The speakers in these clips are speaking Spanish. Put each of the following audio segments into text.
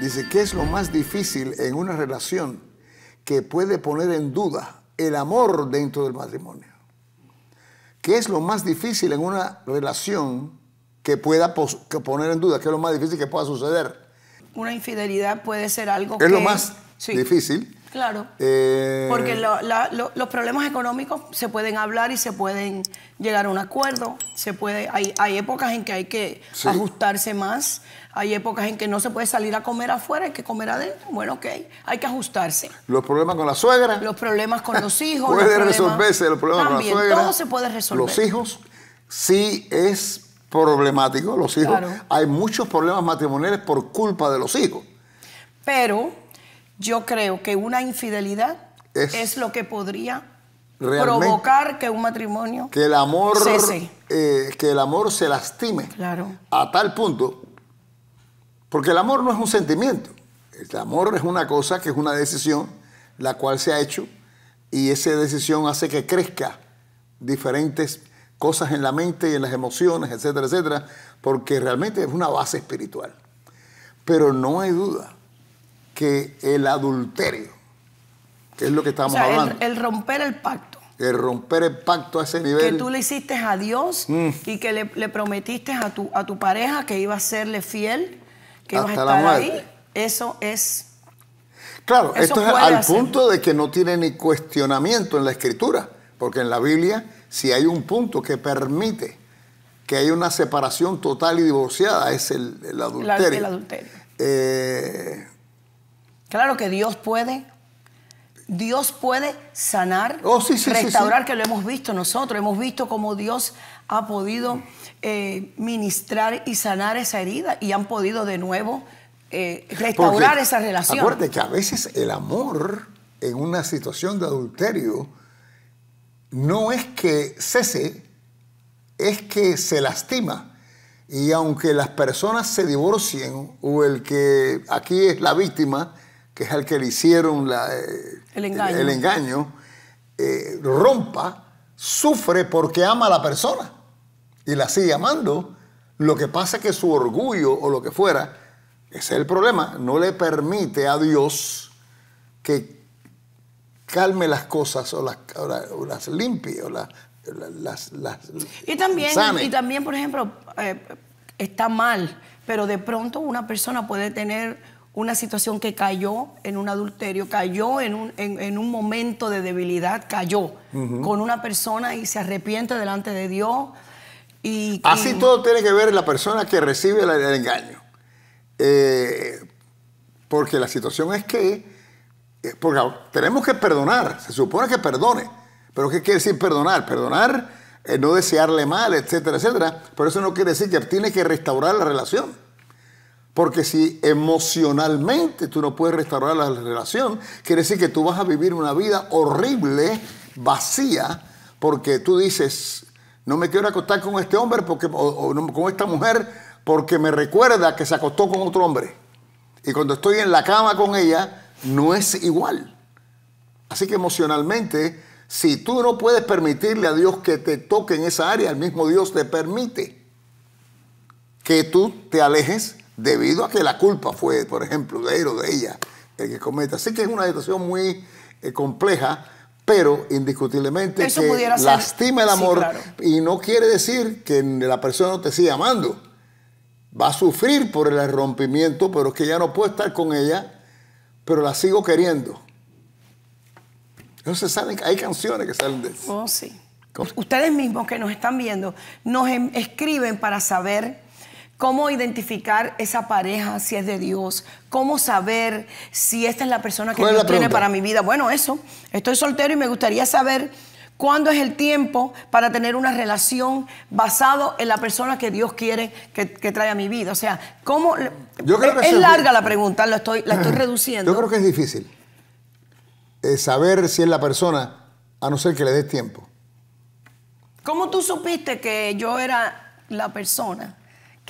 Dice, ¿qué es lo más difícil en una relación que puede poner en duda el amor dentro del matrimonio? ¿Qué es lo más difícil en una relación que pueda poner en duda? ¿Qué es lo más difícil que pueda suceder? Una infidelidad puede ser algo es que... Es lo más difícil Claro. Eh, Porque los problemas económicos se pueden hablar y se pueden llegar a un acuerdo. Se puede, hay, épocas en que hay que ajustarse más. Hay épocas en que no se puede salir a comer afuera, hay que comer adentro. Bueno, ok, hay que ajustarse. Los problemas con la suegra. Los problemas con los hijos. puede resolverse los problemas también, con la suegra. Todo se puede resolver. Los hijos sí es problemático, los hijos. Hay muchos problemas matrimoniales por culpa de los hijos. Pero yo creo que una infidelidad es, lo que podría provocar que un matrimonio que el amor cese. Eh, que el amor se lastime claro. a tal punto porque el amor no es un sentimiento el amor es una cosa que es una decisión la cual se ha hecho y esa decisión hace que crezca diferentes cosas en la mente y en las emociones etcétera etcétera porque realmente es una base espiritual pero no hay duda que el adulterio, que es lo que estamos hablando. El, romper el pacto. El romper el pacto a ese nivel. Que tú le hiciste a Dios mm. y que le, prometiste a tu, a tu pareja que iba a serle fiel, que iba a estar ahí. Eso es. Claro, esto es al punto de que no tiene ni cuestionamiento en la escritura, porque en la Biblia si hay un punto que permite que haya una separación total y divorciada, es el, adulterio. Eh, Claro que Dios puede. Dios puede sanar, oh, restaurar, que lo hemos visto nosotros. Hemos visto cómo Dios ha podido eh, ministrar y sanar esa herida y han podido de nuevo eh, restaurar esa relación. Acuérdate que a veces el amor en una situación de adulterio no es que cese, es que se lastima. Y aunque las personas se divorcien o el que aquí es la víctima, que es al que le hicieron eh, el engaño, eh, rompa, sufre porque ama a la persona y la sigue amando. Lo que pasa es que su orgullo o lo que fuera, ese es el problema, no le permite a Dios que calme las cosas o las, limpie o las, y también y también por ejemplo eh, está mal pero de pronto una persona puede tener una situación que cayó en un adulterio, cayó en un, en, un momento de debilidad, cayó con una persona y se arrepiente delante de Dios. Y, Así todo tiene que ver la persona que recibe el, engaño. Eh, porque la situación es que, eh, porque tenemos que perdonar, se supone que perdone, pero ¿qué quiere decir perdonar? Perdonar, eh, no desearle mal, etcétera, etcétera, pero eso no quiere decir que tiene que restaurar la relación. Porque si emocionalmente tú no puedes restaurar la relación, quiere decir que tú vas a vivir una vida horrible, vacía, porque tú dices, no me quiero acostar con este hombre porque, o con esta mujer porque me recuerda que se acostó con otro hombre. Y cuando estoy en la cama con ella, no es igual. Así que emocionalmente, si tú no puedes permitirle a Dios que te toque en esa área, el mismo Dios te permite que tú te alejes debido a que la culpa fue, por ejemplo, de él o de ella el que comete. Así que es una situación muy eh, compleja, pero indiscutiblemente lastima el amor y no quiere decir que la persona no te siga amando. Va a sufrir por el rompimiento, pero es que ya no puedo estar con ella, pero la sigo queriendo. Entonces salen, hay canciones que salen de eso. Oh, sí. Ustedes mismos que nos están viendo nos em-, escriben para saber cómo identificar esa pareja si es de Dios, cómo saber si esta es la persona que Dios tiene para mi vida. Bueno, eso, estoy soltero y me gustaría saber cuándo es el tiempo para tener una relación basado en la persona que Dios quiere que, traiga a mi vida. O sea, cómo... es, larga la pregunta, la estoy, la estoy reduciendo. Yo creo que es difícil eh, saber si es la persona, a no ser que le des tiempo. ¿Cómo tú supiste que yo era la persona?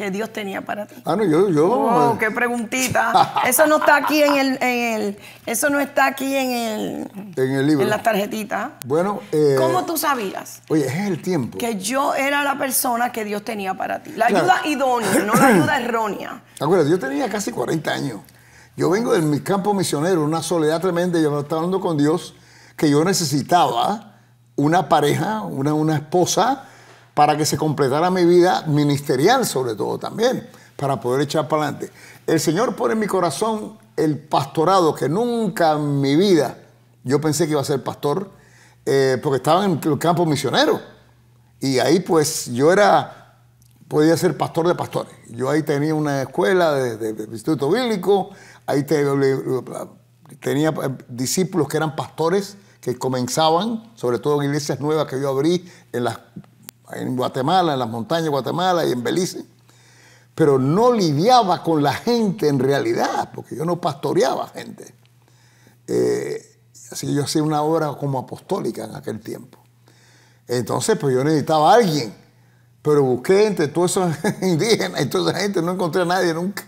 que Dios tenía para ti? Ah, no, yo, yo. Oh, qué preguntita. Eso no está aquí en el, eso no está aquí en el, en el libro, en las tarjetitas. Bueno, eh, ¿cómo tú sabías? Oye, es el tiempo. Que yo era la persona que Dios tenía para ti. La ayuda idónea, no la ayuda errónea. Acuérdate, yo tenía casi 40 años. Yo vengo de mi campo misionero, una soledad tremenda. Yo estaba hablando con Dios que yo necesitaba una pareja, una, una esposa para que se completara mi vida ministerial sobre todo también, para poder echar para adelante. El Señor pone en mi corazón el pastorado, que nunca en mi vida yo pensé que iba a ser pastor, eh, porque estaba en el campo misionero. Y ahí pues yo era, podía ser pastor de pastores. Yo ahí tenía una escuela de, instituto bíblico, ahí tenía eh, discípulos que eran pastores que comenzaban, sobre todo en iglesias nuevas que yo abrí en las en Guatemala, en las montañas de Guatemala y en Belice, pero no lidiaba con la gente en realidad, porque yo no pastoreaba gente. Eh, así que yo hacía una obra como apostólica en aquel tiempo. Entonces, pues yo necesitaba a alguien, pero busqué entre todos esos indígenas y toda esa gente, no encontré a nadie nunca.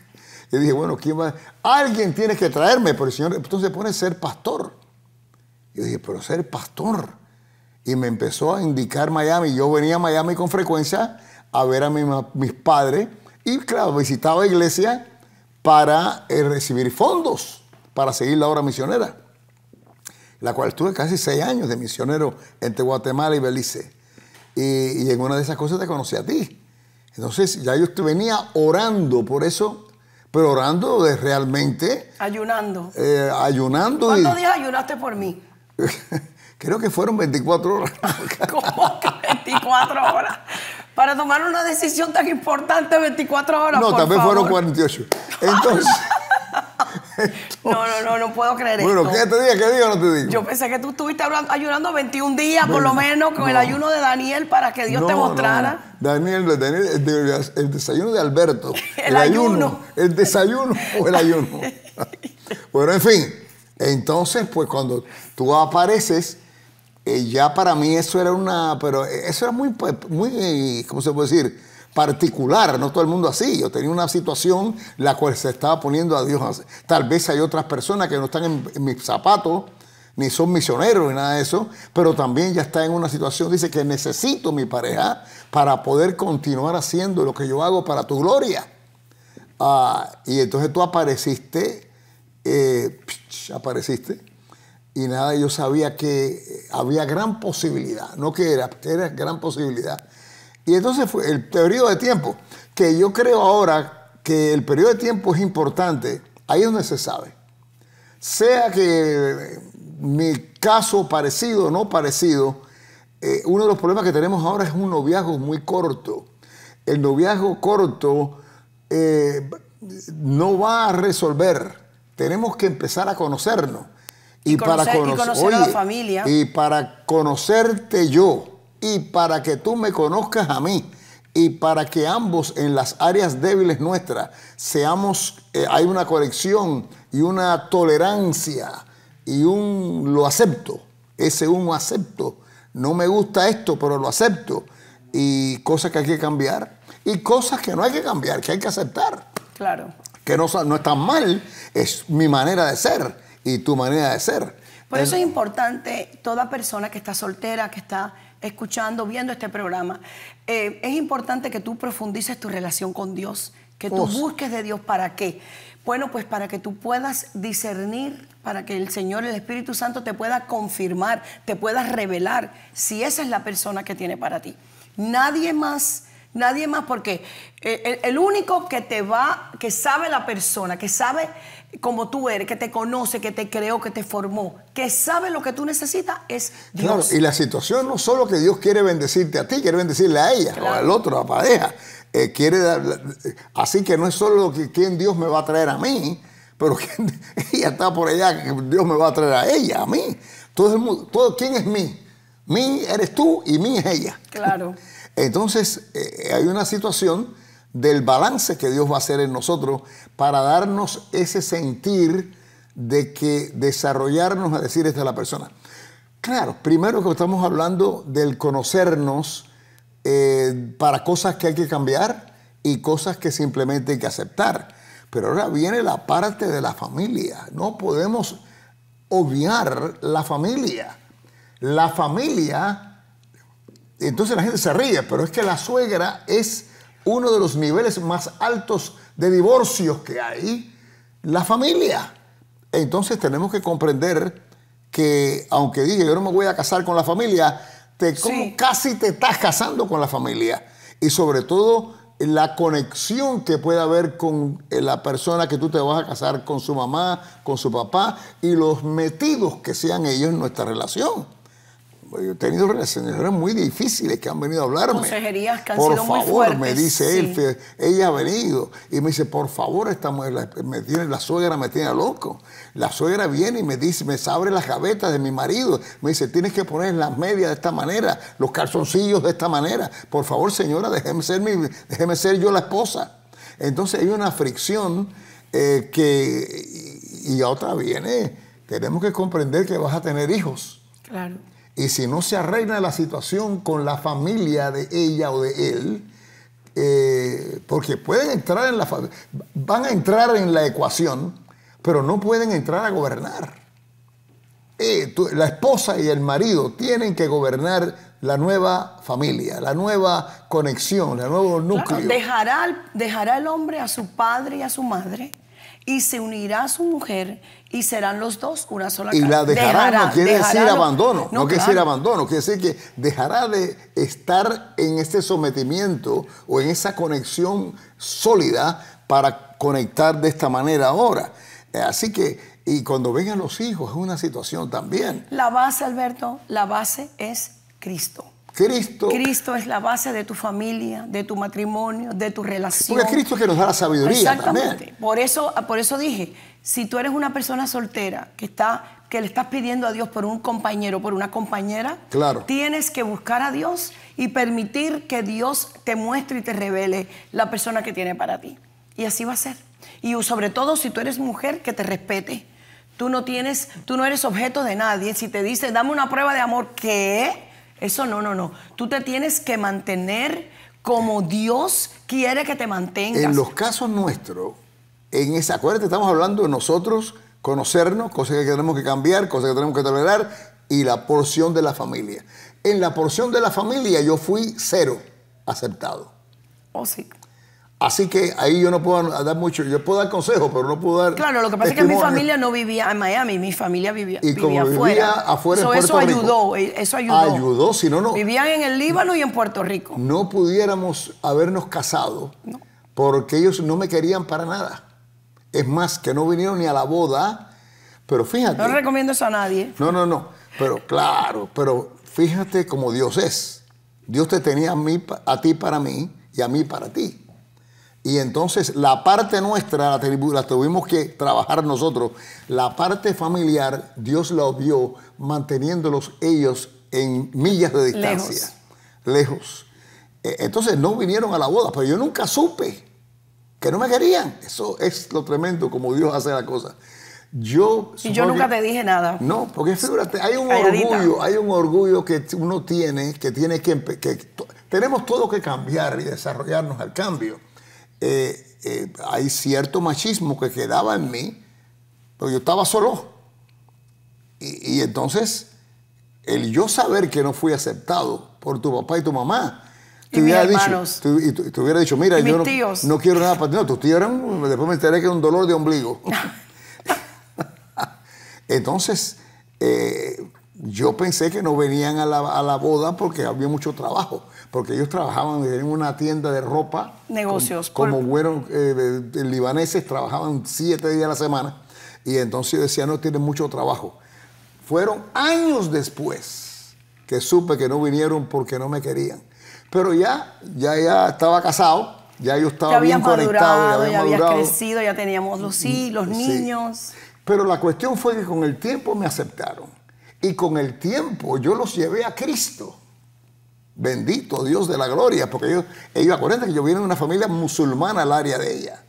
Y dije, bueno, ¿quién va? Alguien tiene que traerme, pero el Señor entonces pone ser pastor. Yo dije, pero ser pastor y me empezó a indicar Miami. Yo venía a Miami con frecuencia a ver a mis padres y, claro, visitaba iglesia para eh, recibir fondos para seguir la obra misionera, la cual tuve casi seis años de misionero entre Guatemala y Belice. Y, en una de esas cosas te conocí a ti. Entonces ya yo venía orando por eso pero orando de realmente. Ayunando. Eh, ayunando. ¿Cuántos días ayunaste por mí? Creo que fueron 24 horas. ¿Cómo que 24 horas? Para tomar una decisión tan importante, 24 horas. No, también fueron 48. Entonces, No, no, no, no puedo creer esto. Bueno, ¿qué te diga? ¿Qué digo no te digo? Yo pensé que tú estuviste ayunando 21 días, por lo menos, con el ayuno de Daniel para que Dios te mostrara. Daniel, el, desayuno de Alberto. el, ayuno. El desayuno o el ayuno. bueno, en fin. Entonces, pues cuando tú apareces, eh, ya para mí eso era una, pero eso era muy, pues, muy, ¿cómo se puede decir? Particular, no todo el mundo así. Yo tenía una situación la cual se estaba poniendo a Dios. Tal vez hay otras personas que no están en, mis zapatos, ni son misioneros ni nada de eso, pero también ya está en una situación, dice que necesito mi pareja para poder continuar haciendo lo que yo hago para tu gloria. Ah, y entonces tú apareciste, eh, apareciste y nada, yo sabía que eh, había gran posibilidad, no que era, era gran posibilidad. Y entonces fue el periodo de tiempo, que yo creo ahora que el periodo de tiempo es importante, ahí es donde se sabe. Sea que eh, mi caso parecido o no parecido, eh, uno de los problemas que tenemos ahora es un noviazgo muy corto. El noviazgo corto no va a resolver. Tenemos que empezar a conocernos y, para conocer, a la familia. Y para conocerte yo, y para que tú me conozcas a mí, y para que ambos en las áreas débiles nuestras seamos, eh, hay una conexión y una tolerancia y un lo acepto, ese un acepto. No me gusta esto, pero lo acepto. Y cosas que hay que cambiar y cosas que no hay que cambiar, que hay que aceptar. Claro. Que no, no tan mal, es mi manera de ser y tu manera de ser. Por eso es importante toda persona que está soltera, que está escuchando, viendo este programa, eh, es importante que tú profundices tu relación con Dios, que tú busques de Dios para qué. Bueno, pues para que tú puedas discernir, para que el Señor, el Espíritu Santo te pueda confirmar, te pueda revelar si esa es la persona que tiene para ti. Nadie más Nadie más, porque eh, el, único que te va, que sabe la persona, que sabe cómo tú eres, que te conoce, que te creó, que te formó, que sabe lo que tú necesitas, es Dios. y la situación no solo que Dios quiere bendecirte a ti, quiere bendecirle a ella, o al otro, a la pareja. Eh, quiere dar, así que no es solo lo que quien Dios me va a traer a mí, pero ella está por allá, Dios me va a traer a ella, a mí. Todo mundo, todo, ¿quién es mí? Mí eres tú y mí es ella. Claro. Entonces, eh, eh, hay una situación del balance que Dios va a hacer en nosotros para darnos ese sentir de que desarrollarnos a decir esta es la persona. Claro, primero que estamos hablando del conocernos eh, para cosas que hay que cambiar y cosas que simplemente hay que aceptar. Pero ahora viene la parte de la familia. No podemos obviar la familia. La familia entonces la gente se ríe, pero es que la suegra es uno de los niveles más altos de divorcios que hay, la familia. Entonces tenemos que comprender que, aunque diga yo no me voy a casar con la familia, te, casi te estás casando con la familia. Y sobre todo la conexión que puede haber con eh, la persona que tú te vas a casar, con su mamá, con su papá, y los metidos que sean ellos en nuestra relación he tenido relaciones muy difíciles que han venido a hablarme. Consejerías que han por sido favor, muy fuertes, me dice él, ella ha venido y me dice, por favor, me tiene, la suegra me tiene loco. La suegra viene y me dice, me abre las gavetas de mi marido, me dice, tienes que poner las medias de esta manera, los calzoncillos de esta manera. Por favor, señora, déjeme ser, mi, déjeme ser yo la esposa. Entonces hay una fricción eh, que, y otra viene, tenemos que comprender que vas a tener hijos. Claro. Y si no se arregla la situación con la familia de ella o de él, eh, porque pueden entrar en la van a entrar en la ecuación, pero no pueden entrar a gobernar. Eh, la esposa y el marido tienen que gobernar la nueva familia, la nueva conexión, el nuevo núcleo. dejará, dejará el hombre a su padre y a su madre y se unirá a su mujer y serán los dos una sola casa. Y la dejará, no quiere decir abandono, no, quiere decir abandono, quiere decir que dejará de estar en este sometimiento o en esa conexión sólida para conectar de esta manera ahora. Eh, así que, y cuando vengan los hijos, es una situación también. La base, Alberto, la base es Cristo. Cristo. Cristo es la base de tu familia, de tu matrimonio, de tu relación. Porque Cristo que nos da la sabiduría. Exactamente. Por eso, por eso dije, si tú eres una persona soltera que está que le estás pidiendo a Dios por un compañero, por una compañera, claro. tienes que buscar a Dios y permitir que Dios te muestre y te revele la persona que tiene para ti. Y así va a ser. Y sobre todo si tú eres mujer, que te respete. Tú no tienes, tú no eres objeto de nadie. Si te dice, dame una prueba de amor, ¿qué? Eso no, no, no. Tú te tienes que mantener como Dios quiere que te mantengas. En los casos nuestros, en esa, acuérdate, estamos hablando de nosotros conocernos, cosas que tenemos que cambiar, cosas que tenemos que tolerar, y la porción de la familia. En la porción de la familia yo fui cero aceptado. Oh, sí. Así que ahí yo no puedo dar mucho. Yo puedo dar consejo, pero no puedo dar. Claro, lo que pasa es que mi familia no vivía en Miami, mi familia vivía, y como vivía, afuera. eso ayudó, eh, eso ayudó. Ayudó, si no, no. Vivían en el Líbano y en Puerto Rico. No pudiéramos habernos casado porque ellos no me querían para nada. Es más, que no vinieron ni a la boda. Pero fíjate. No recomiendo eso a nadie. No, no, no. Pero claro, pero fíjate como Dios es. Dios te tenía a ti para mí y a mí para ti. Y entonces la parte nuestra la, tuvimos que trabajar nosotros. La parte familiar, Dios la vio manteniéndolos ellos en millas de distancia. Lejos. E, entonces no vinieron a la boda, pero yo nunca supe que no me querían. Eso es lo tremendo, como Dios hace la cosa. Yo, y yo nunca te dije nada. No, porque fíjate, hay un orgullo, hay un orgullo que uno tiene, que tiene que tenemos todo que cambiar y desarrollarnos al cambio eh, eh, hay cierto machismo que quedaba en mí, pero yo estaba solo. Y, entonces, el yo saber que no fui aceptado por tu papá y tu mamá, te hubiera, dicho, hubiera dicho, mira, yo no, quiero nada para ti. No, tus tíos después me enteré que era un dolor de ombligo. Entonces, eh, yo pensé que no venían a la, boda porque había mucho trabajo porque ellos trabajaban en una tienda de ropa. Negocios. como fueron eh, libaneses, trabajaban siete días a la semana. Y entonces decía, no tienen mucho trabajo. Fueron años después que supe que no vinieron porque no me querían. Pero ya, ya, ya estaba casado, ya yo estaba bien conectado, ya, había crecido, ya teníamos los, mm, los niños. Pero la cuestión fue que con el tiempo me aceptaron. Y con el tiempo yo los llevé a Cristo. Bendito Dios de la gloria, porque ellos, ellos acuérdense que yo vine de una familia musulmana al área de ella.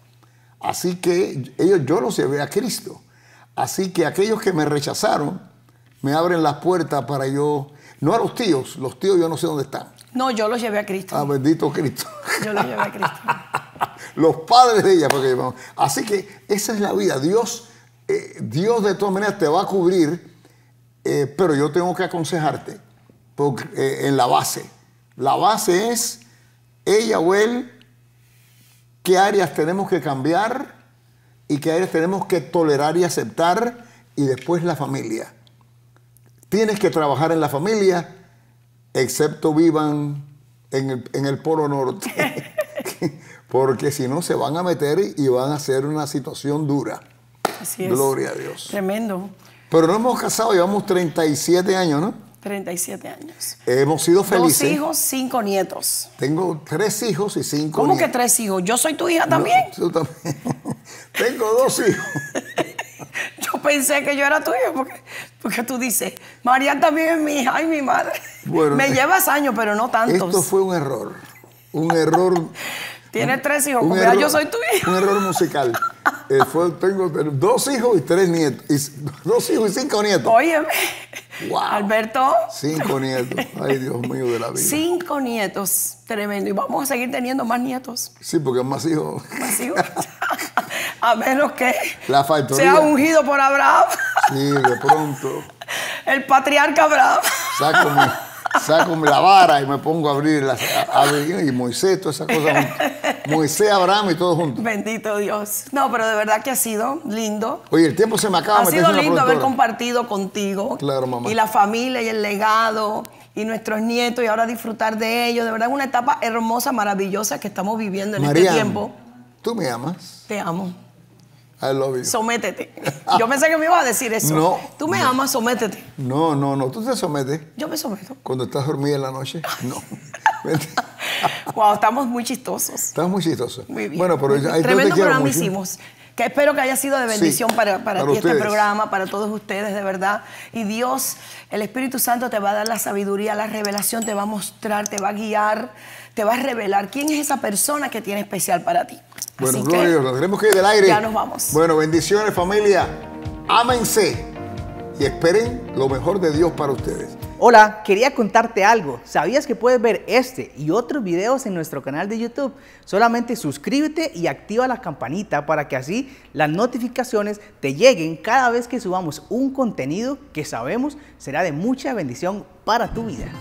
Así que ellos, yo los llevé a Cristo. Así que aquellos que me rechazaron, me abren las puertas para yo, no a los tíos, los tíos yo no sé dónde están. No, yo los llevé a Cristo. Ah, bendito Cristo. Yo los llevé a Cristo. los padres de ella, porque así que esa es la vida. Dios, eh, Dios de todas maneras te va a cubrir, eh, pero yo tengo que aconsejarte porque eh, en la base. La base es ella o él, qué áreas tenemos que cambiar y qué áreas tenemos que tolerar y aceptar, y después la familia. Tienes que trabajar en la familia, excepto vivan en el, Polo Norte, porque si no se van a meter y van a ser una situación dura. Así es. Gloria a Dios. Tremendo. Pero no hemos casado, llevamos 37 años, ¿no? 37 años. Hemos sido felices. Dos hijos, cinco nietos. Tengo tres hijos y cinco ¿Cómo que tres hijos? Yo soy tu hija también. yo también. Tengo dos hijos. yo pensé que yo era tu porque, porque tú dices, María también es mi hija y mi madre. Me eh, llevas años, pero no tantos. Esto fue un error. Un error. Tienes tres hijos, como yo soy tu hija. Un error musical. Eh, tengo dos hijos y tres nietos. dos hijos y cinco nietos. Óyeme. Alberto. Cinco nietos. Ay, Dios mío de la vida. Cinco nietos. Tremendo. Y vamos a seguir teniendo más nietos. Sí, porque más hijos. Más a menos que la factoría. sea ungido por Abraham. sí, de pronto. El patriarca Abraham saco la vara y me pongo a abrir y Moisés, todas esas cosas. Moisés, Abraham y todos juntos. Bendito Dios. No, pero de verdad que ha sido lindo. Oye, el tiempo se me acaba. Ha sido lindo haber compartido contigo. Claro, mamá. Y la familia y el legado y nuestros nietos y ahora disfrutar de ellos. De verdad es una etapa hermosa, maravillosa que estamos viviendo en este tiempo. ¿Tú me amas? Te amo. Sométete. Yo pensé que me ibas a decir eso. No. Tú me amas, sométete. No, no, no. Tú te sometes. Yo me someto. Cuando estás dormida en la noche. No. Cuando estamos muy chistosos. Estamos muy chistosos. Muy bien. Bueno, pero Tremendo programa hicimos que espero que haya sido de bendición para, ti este programa, para todos ustedes, de verdad. Y Dios, el Espíritu Santo te va a dar la sabiduría, la revelación, te va a mostrar, te va a guiar, te va a revelar quién es esa persona que tiene especial para ti. Bueno, Gloria, tenemos que ir del aire. Ya nos vamos. Bueno, bendiciones, familia. Ámense y esperen lo mejor de Dios para ustedes. Hola, quería contarte algo. ¿Sabías que puedes ver este y otros videos en nuestro canal de YouTube? Solamente suscríbete y activa la campanita para que así las notificaciones te lleguen cada vez que subamos un contenido que sabemos será de mucha bendición para tu vida.